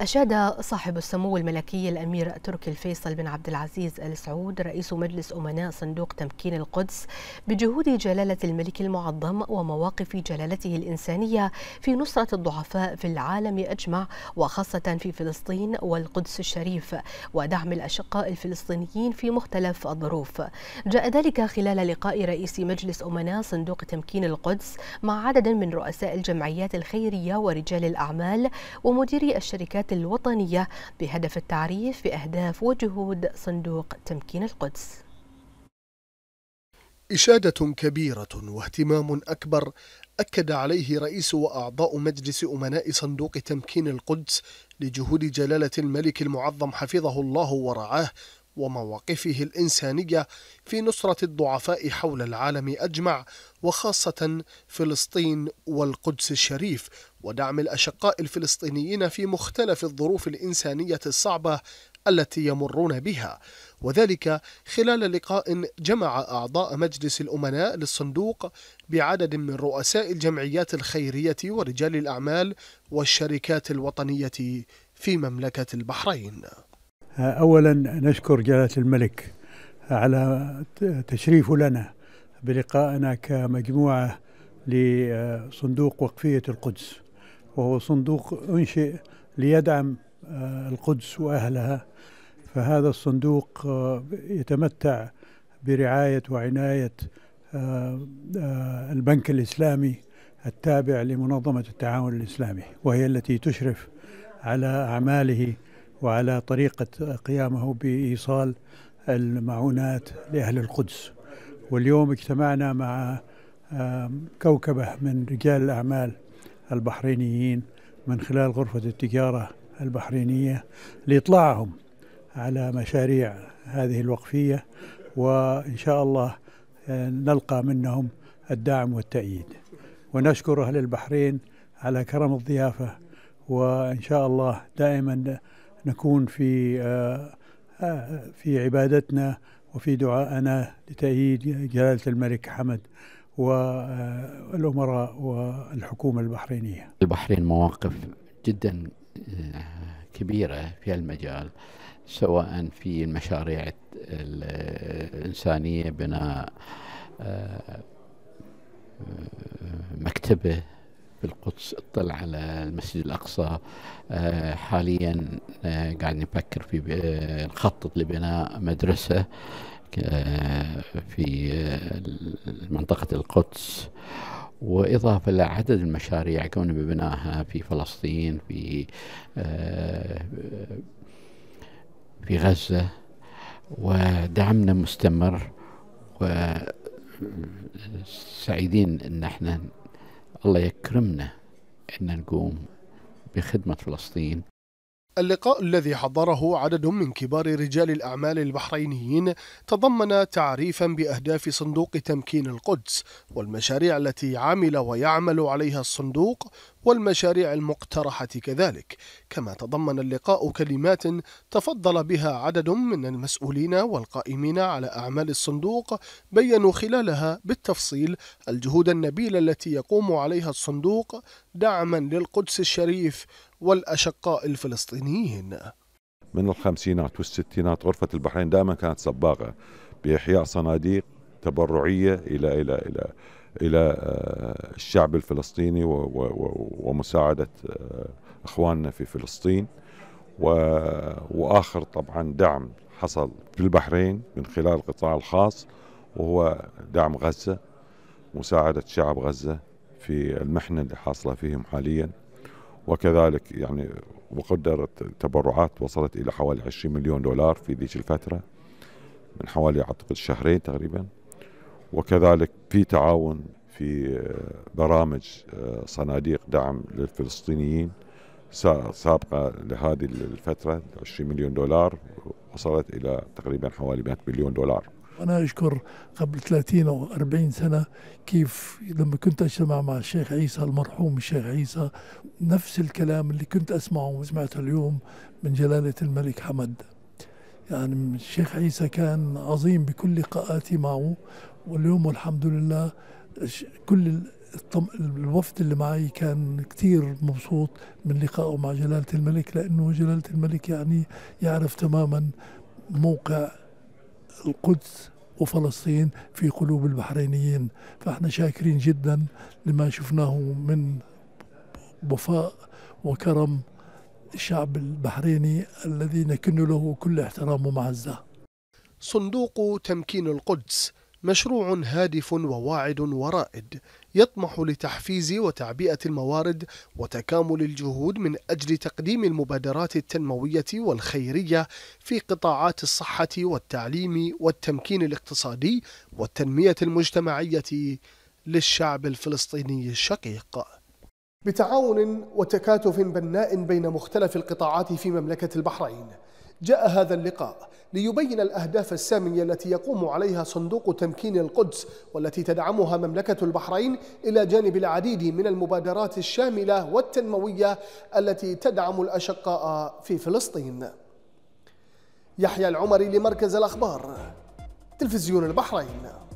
أشاد صاحب السمو الملكي الأمير تركي الفيصل بن عبد العزيز آل سعود رئيس مجلس أمناء صندوق تمكين القدس بجهود جلالة الملك المعظم ومواقف جلالته الإنسانية في نصرة الضعفاء في العالم أجمع وخاصة في فلسطين والقدس الشريف ودعم الأشقاء الفلسطينيين في مختلف الظروف جاء ذلك خلال لقاء رئيس مجلس أمناء صندوق تمكين القدس مع عدد من رؤساء الجمعيات الخيرية ورجال الأعمال ومديري الشركات الحملات الوطنية بهدف التعريف بأهداف وجهود صندوق تمكين القدس إشادة كبيرة واهتمام أكبر أكد عليه رئيس وأعضاء مجلس أمناء صندوق تمكين القدس لجهود جلالة الملك المعظم حفظه الله ورعاه ومواقفه الإنسانية في نصرة الضعفاء حول العالم أجمع وخاصة فلسطين والقدس الشريف ودعم الأشقاء الفلسطينيين في مختلف الظروف الإنسانية الصعبة التي يمرون بها وذلك خلال لقاء جمع أعضاء مجلس الأمناء للصندوق بعدد من رؤساء الجمعيات الخيرية ورجال الأعمال والشركات الوطنية في مملكة البحرين أولا نشكر جلالة الملك على تشريفه لنا بلقائنا كمجموعة لصندوق وقفية القدس وهو صندوق أنشئ ليدعم آه، القدس وأهلها فهذا الصندوق آه، يتمتع برعاية وعناية آه، البنك الإسلامي التابع لمنظمة التعاون الإسلامي وهي التي تشرف على أعماله وعلى طريقة قيامه بإيصال المعونات لأهل القدس واليوم اجتمعنا مع كوكبة من رجال الأعمال البحرينيين من خلال غرفة التجارة البحرينية لإطلاعهم على مشاريع هذه الوقفية وإن شاء الله آه، نلقى منهم الدعم والتأييد ونشكر أهل البحرين على كرم الضيافة وإن شاء الله دائما نكون في آه، آه، في عبادتنا وفي دعائنا لتأييد جلالة الملك حمد والأمراء آه، والحكومة البحرينية البحرين مواقف جدا كبيرة في المجال سواء في المشاريع الإنسانية بناء مكتبة في القدس اطلع على المسجد الأقصى آه، حاليا آه، قاعد نفكر في آه، نخطط لبناء مدرسة في منطقة القدس وإضافة لعدد المشاريع كون ببنائها في فلسطين في في غزة ودعمنا مستمر وسعيدين ان احنا الله يكرمنا أن نقوم بخدمة فلسطين اللقاء الذي حضره عدد من كبار رجال الأعمال البحرينيين تضمن تعريفا بأهداف صندوق تمكين القدس والمشاريع التي عمل ويعمل عليها الصندوق والمشاريع المقترحة كذلك كما تضمن اللقاء كلمات تفضل بها عدد من المسؤولين والقائمين على أعمال الصندوق بيّنوا خلالها بالتفصيل الجهود النبيلة التي يقوم عليها الصندوق دعما للقدس الشريف والأشقاء الفلسطينيين من الخمسينات والستينات غرفة البحرين دائما كانت صباغة بإحياء صناديق تبرعية إلى إلى إلى الى آه، الشعب الفلسطيني ومساعده آه، اخواننا في فلسطين واخر طبعا دعم حصل في البحرين من خلال القطاع الخاص وهو دعم غزه مساعده شعب غزه في المحنه اللي حاصله فيهم حاليا وكذلك يعني وقدرت تبرعات وصلت الى حوالي 20 مليون دولار في ذيك الفتره من حوالي اعتقد شهرين تقريبا وكذلك في تعاون في آه، برامج آه، صناديق دعم للفلسطينيين سابقة لهذه الفترة 20 مليون دولار وصلت إلى تقريبا حوالي 100 مليون دولار أنا أشكر قبل 30 أو 40 سنة كيف لما كنت أجتمع مع الشيخ عيسى المرحوم الشيخ عيسى نفس الكلام اللي كنت أسمعه وسمعته اليوم من جلالة الملك حمد يعني الشيخ عيسى كان عظيم بكل لقاءاتي معه واليوم الحمد لله كل الوفد اللي معي كان كثير مبسوط من لقائه مع جلالة الملك لأنه جلالة الملك يعني يعرف تماما موقع القدس وفلسطين في قلوب البحرينيين فاحنا شاكرين جدا لما شفناه من وفاء وكرم الشعب البحريني الذي نكن له كل احترام ومعزة صندوق تمكين القدس مشروع هادف وواعد ورائد يطمح لتحفيز وتعبئة الموارد وتكامل الجهود من أجل تقديم المبادرات التنموية والخيرية في قطاعات الصحة والتعليم والتمكين الاقتصادي والتنمية المجتمعية للشعب الفلسطيني الشقيق بتعاون وتكاتف بناء بين مختلف القطاعات في مملكة البحرين جاء هذا اللقاء ليبين الأهداف السامية التي يقوم عليها صندوق تمكين القدس والتي تدعمها مملكة البحرين إلى جانب العديد من المبادرات الشاملة والتنموية التي تدعم الأشقاء في فلسطين يحيى العمري لمركز الأخبار تلفزيون البحرين